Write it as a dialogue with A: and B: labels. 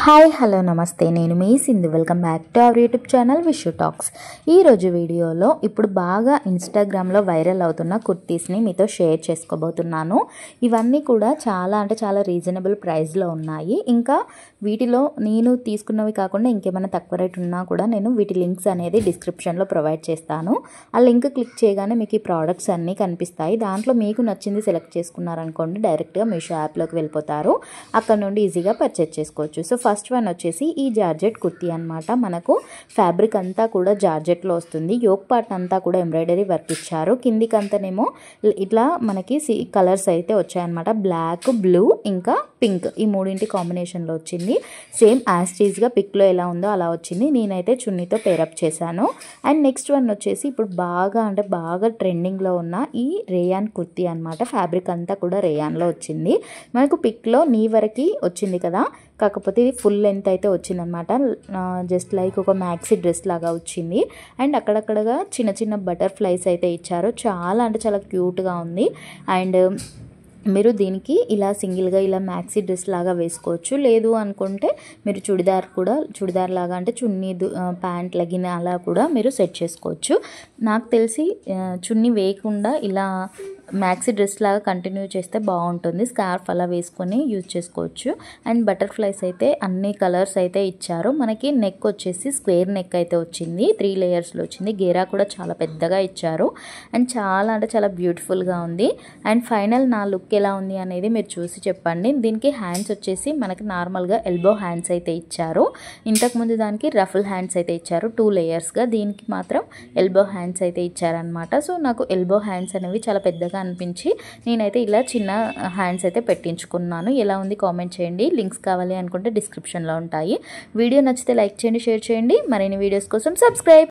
A: hi hello నమస్తే నేను మీ Sindhu welcome back to our YouTube channel Vishu talks ఈరోజు వీడియోలో ఇప్పుడు బాగా ఇన్స్టాగ్రామ్లో వైరల్ అవుతున్న కుర్తీస్ని మీతో షేర్ చేసుకోబోతున్నాను ఇవన్నీ కూడా చాలా అంటే చాలా రీజనబుల్ ప్రైస్లో ఉన్నాయి ఇంకా వీటిలో నేను తీసుకున్నవి కాకుండా ఇంకేమైనా తక్కువ రేట్ ఉన్నా కూడా నేను వీటి లింక్స్ అనేది డిస్క్రిప్షన్లో ప్రొవైడ్ చేస్తాను ఆ లింక్ క్లిక్ చేయగానే మీకు ఈ ప్రోడక్ట్స్ అన్నీ కనిపిస్తాయి దాంట్లో మీకు నచ్చింది సెలెక్ట్ చేసుకున్నారనుకోండి డైరెక్ట్గా మీషో యాప్లోకి వెళ్ళిపోతారు అక్కడ నుండి ఈజీగా పర్చేజ్ చేసుకోవచ్చు సో ఫస్ట్ వన్ వచ్చేసి ఈ జార్జెట్ కుర్తీ అనమాట మనకు ఫ్యాబ్రిక్ అంతా కూడా జార్జెట్లో వస్తుంది యోక్ పార్ట్ అంతా కూడా ఎంబ్రాయిడరీ వర్క్ ఇచ్చారు కిందికంతనేమో ఇట్లా మనకి కలర్స్ అయితే వచ్చాయన్నమాట బ్లాక్ బ్లూ ఇంకా పింక్ ఈ మూడింటి కాంబినేషన్లో వచ్చింది సేమ్ యాస్టీజ్గా పిక్లో ఎలా ఉందో అలా వచ్చింది నేనైతే చున్నీతో పేరప్ చేశాను అండ్ నెక్స్ట్ వన్ వచ్చేసి ఇప్పుడు బాగా అంటే బాగా ట్రెండింగ్లో ఉన్న ఈ రేయాన్ కుర్తీ అనమాట ఫ్యాబ్రిక్ అంతా కూడా రేయాన్లో వచ్చింది మనకు పిక్లో నీ వరకు వచ్చింది కదా కాకపోతే ఇది ఫుల్ లెంత్ అయితే వచ్చిందనమాట జస్ట్ లైక్ ఒక మ్యాక్సీ డ్రెస్ లాగా వచ్చింది అండ్ అక్కడక్కడగా చిన్న చిన్న బటర్ఫ్లైస్ అయితే ఇచ్చారు చాలా అంటే చాలా క్యూట్గా ఉంది అండ్ మీరు దీనికి ఇలా సింగిల్గా ఇలా మ్యాక్సీ డ్రెస్ లాగా వేసుకోవచ్చు లేదు అనుకుంటే మీరు చుడిదార్ కూడా చుడిదార్ లాగా అంటే చున్నీ ప్యాంట్ లగిన అలా కూడా మీరు సెట్ చేసుకోవచ్చు నాకు తెలిసి చున్నీ వేయకుండా ఇలా మ్యాక్సీ డ్రెస్ లాగా కంటిన్యూ చేస్తే బాగుంటుంది స్కార్ఫ్ అలా వేసుకొని యూజ్ చేసుకోవచ్చు అండ్ బటర్ఫ్లైస్ అయితే అన్ని కలర్స్ అయితే ఇచ్చారు మనకి నెక్ వచ్చేసి స్క్వేర్ నెక్ అయితే వచ్చింది త్రీ లేయర్స్లో వచ్చింది గేరా కూడా చాలా పెద్దగా ఇచ్చారు అండ్ చాలా అంటే చాలా బ్యూటిఫుల్గా ఉంది అండ్ ఫైనల్ నా లుక్ లుక్ ఎలా ఉంది అనేది మీరు చూసి చెప్పండి దీనికి హ్యాండ్స్ వచ్చేసి మనకి నార్మల్గా ఎల్బో హ్యాండ్స్ అయితే ఇచ్చారు ఇంతకుముందు దానికి రఫుల్ హ్యాండ్స్ అయితే ఇచ్చారు టూ లేయర్స్గా దీనికి మాత్రం ఎల్బో హ్యాండ్స్ అయితే ఇచ్చారనమాట సో నాకు ఎల్బో హ్యాండ్స్ అనేవి చాలా పెద్దగా అనిపించి నేనైతే ఇలా చిన్న హ్యాండ్స్ అయితే పెట్టించుకున్నాను ఎలా ఉంది కామెంట్ చేయండి లింక్స్ కావాలి అనుకుంటే డిస్క్రిప్షన్లో ఉంటాయి వీడియో నచ్చితే లైక్ చేయండి షేర్ చేయండి మరిన్ని వీడియోస్ కోసం సబ్స్క్రైబ్